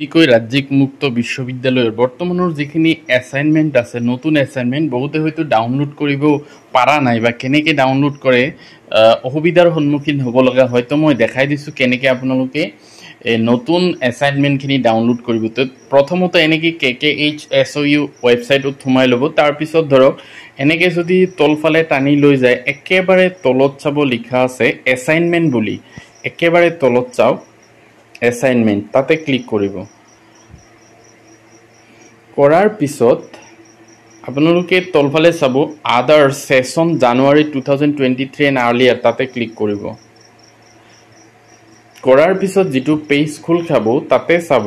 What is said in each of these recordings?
যিকৈ ৰাজ্যিক মুক্ত বিশ্ববিদ্যালয়ৰ বৰ্তমানৰ যিখিনি এছাইনমেণ্ট আছে নতুন এছাইনমেণ্ট বহুতে হয়তো ডাউনলোড কৰিব পৰা নাই বা কেনেকৈ ডাউনলোড কৰে অসুবিধাৰ সন্মুখীন হ'ব লগা হয়তো মই দেখাই দিছোঁ কেনেকৈ আপোনালোকে এই নতুন এছাইনমেণ্টখিনি ডাউনলোড কৰিব তো প্ৰথমতে এনেকৈ K K H S O' U ৱেবছাইটত সোমাই ল'ব তাৰপিছত ধৰক এনেকৈ যদি তলফালে টানি লৈ যায় একেবাৰে তলত চাব লিখা আছে এছাইনমেণ্ট বুলি একেবাৰে তলত চাওক এছাইনমেণ্ট তাতে ক্লিক কৰিব কৰাৰ পিছত আপোনালোকে তলফালে চাব other session January two thousand twenty three and earlier তাতে ক্লিক কৰিব কৰাৰ পিছত যিটো পেজ খোল খাব তাতে চাব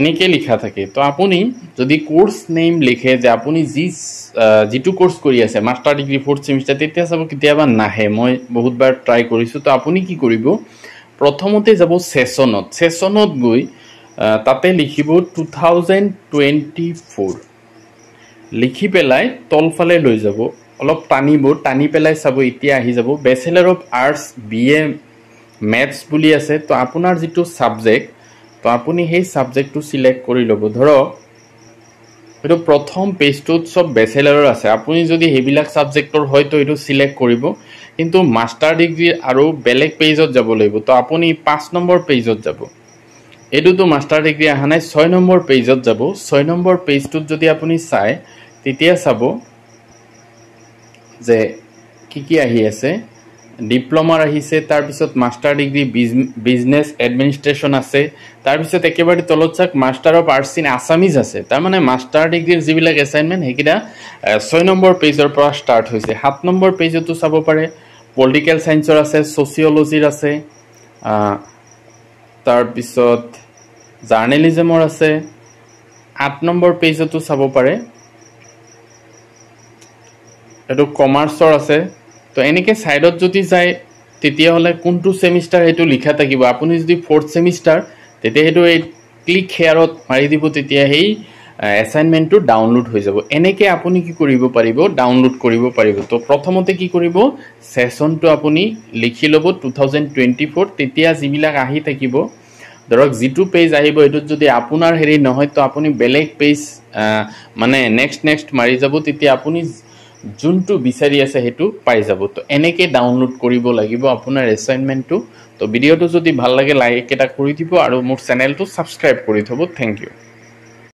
এনেকৈ লিখা থাকে তো আপুনি যদি কোৰ্চ নেইম লিখে যে আপুনি যি যিটো কোৰ্চ কৰি আছে মাষ্টাৰ ডিগ্ৰী ফ'ৰ্থ ছেমিষ্টাৰ তেতিয়া চাব কেতিয়াবা নাহে মই বহুতবাৰ ট্ৰাই কৰিছোঁ তো আপুনি কি কৰিব প্ৰথমতে যাব ছেশ্যনত ছেশ্যনত গৈ তাতে লিখিব টু থাউজেণ্ড টুৱেণ্টি ফ'ৰ লিখি পেলাই তলফালে লৈ যাব অলপ টানিব টানি পেলাই চাব এতিয়া আহি যাব bachelor of arts B A maths বুলি আছে তো আপোনাৰ যিটো ছাবজেক্ট তো আপুনি সেই ছাবজেক্টটো ছিলেক্ট কৰি ল'ব ধৰক এইটো প্ৰথম পেজটোত চব বেচেলাৰৰ আছে আপুনি যদি সেইবিলাক ছাবজেক্টৰ হয় তো সেইটো ছিলেক্ট কৰিব কিন্তু মাষ্টাৰ ডিগ্ৰী আৰু বেলেগ পেজত যাব লাগিব তো আপুনি পাঁচ নম্বৰ পেজত যাব এইটোতো মাষ্টাৰ ডিগ্ৰী অহা নাই ছয় নম্বৰ পেজত যাব ছয় নম্বৰ পেজটোত যদি আপুনি চায় তেতিয়া চাব যে কি কি আহি আছে ডিপ্ল'মাৰ আহিছে তাৰপিছত মাষ্টাৰ ডিগ্ৰী বিজনেছ এডমিনিষ্ট্ৰেশ্যন আছে তাৰপিছত একেবাৰে তলত চাওক master of arts in Assamese আছে তাৰমানে মাষ্টাৰ ডিগ্ৰীৰ যিবিলাক এছাইনমেণ্ট সেইকেইটা ছয় নম্বৰ পেজৰ পৰা ষ্টাৰ্ট হৈছে সাত নম্বৰ পেজতো চাব পাৰে পলিটিকেল ছায়েন্সৰ আছে ছ'চিয়লজিৰ আছে তাৰপিছত জাৰ্ণেলিজিমৰ আছে আঠ নম্বৰ পেজতো চাব পাৰে এইটো কমাৰ্চৰ আছে তো এনেকৈ ছাইডত যদি যায় তেতিয়াহ'লে কোনটো ছেমিষ্টাৰ সেইটো লিখা থাকিব আপুনি যদি ফ'ৰ্থ ছেমিষ্টাৰ তেতিয়া সেইটো এই ক্লিক হেয়াৰত মাৰি দিব তেতিয়া সেই এছাইনমেণ্টটো ডাউনলোড হৈ যাব এনেকৈ আপুনি কি কৰিব পাৰিব ডাউনলোড কৰিব পাৰিব তো প্ৰথমতে কি কৰিব ছেশ্যনটো আপুনি লিখি ল'ব টু থাউজেণ্ড টুৱেণ্টি ফ'ৰ তেতিয়া যিবিলাক আহি থাকিব ধৰক যিটো পেজ আহিব সেইটোত যদি আপোনাৰ হেৰি নহয় তো আপুনি বেলেগ পেজ মানে নেক্সট নেক্সট মাৰি যাব তেতিয়া আপুনি যোনটো বিচাৰি আছে সেইটো পাই যাব তো এনেকৈ ডাউনলোড কৰিব লাগিব আপোনাৰ এছাইনমেণ্টটো তো ভিডিঅ'টো যদি ভাল লাগে লাইক এটা কৰি দিব আৰু মোৰ চেনেলটো ছাবস্ক্ৰাইব কৰি থ'ব থেংক ইউ